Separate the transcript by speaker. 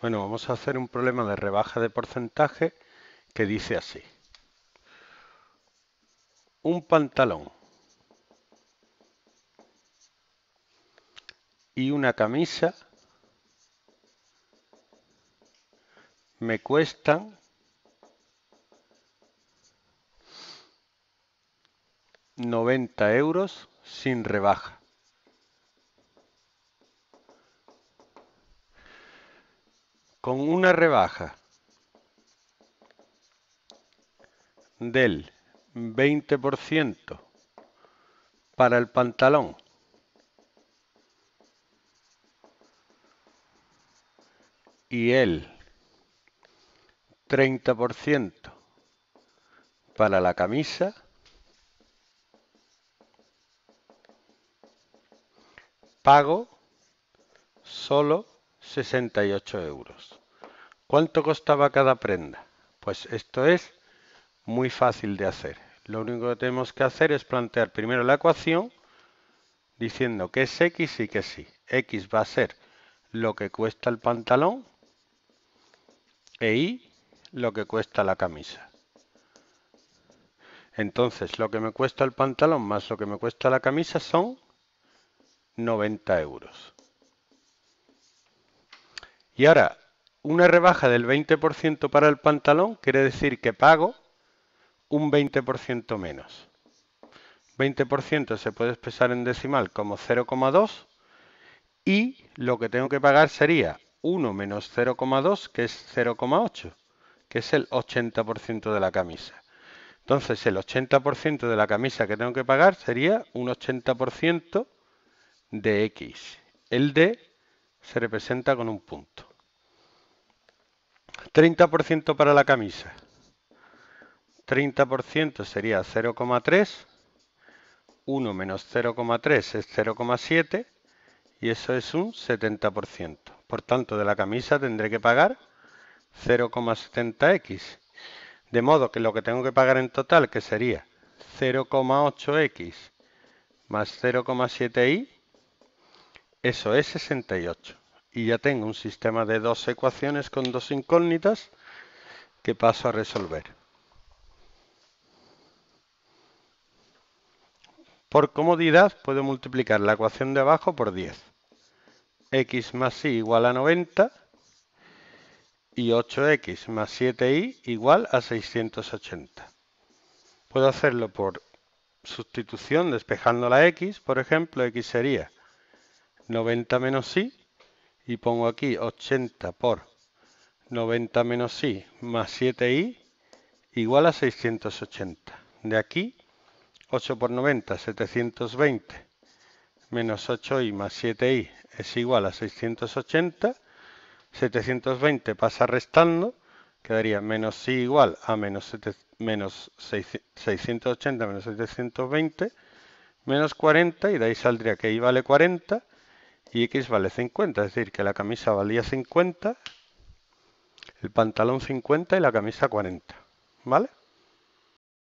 Speaker 1: Bueno, vamos a hacer un problema de rebaja de porcentaje que dice así. Un pantalón y una camisa me cuestan $90 euros sin rebaja. con una rebaja del 20% para el pantalón y el 30% para la camisa pago solo 68 euros. ¿Cuánto costaba cada prenda? Pues esto es muy fácil de hacer. Lo único que tenemos que hacer es plantear primero la ecuación diciendo que es X y que sí. X va a ser lo que cuesta el pantalón e Y lo que cuesta la camisa. Entonces, lo que me cuesta el pantalón más lo que me cuesta la camisa son 90 euros. Y ahora, una rebaja del 20% para el pantalón quiere decir que pago un 20% menos. 20% se puede expresar en decimal como 0,2 y lo que tengo que pagar sería 1 menos 0,2 que es 0,8, que es el 80% de la camisa. Entonces el 80% de la camisa que tengo que pagar sería un 80% de X. El D se representa con un punto. 30% para la camisa. 30% sería 0,3. 1 menos 0,3 es 0,7 y eso es un 70%. Por tanto, de la camisa tendré que pagar 0,70x. De modo que lo que tengo que pagar en total, que sería 0,8x más 0,7y, eso es 68 y ya tengo un sistema de dos ecuaciones con dos incógnitas que paso a resolver. Por comodidad puedo multiplicar la ecuación de abajo por 10. x más y igual a 90 y 8x más 7y igual a 680. Puedo hacerlo por sustitución despejando la x, por ejemplo, x sería 90 menos y y pongo aquí 80 por 90 menos i más 7i igual a 680. De aquí 8 por 90, 720 menos 8i más 7i es igual a 680. 720 pasa restando, quedaría menos i igual a menos, 7, 680 menos 720 menos 40 y de ahí saldría que i vale 40 y X vale 50, es decir, que la camisa valía 50, el pantalón 50 y la camisa 40, ¿vale?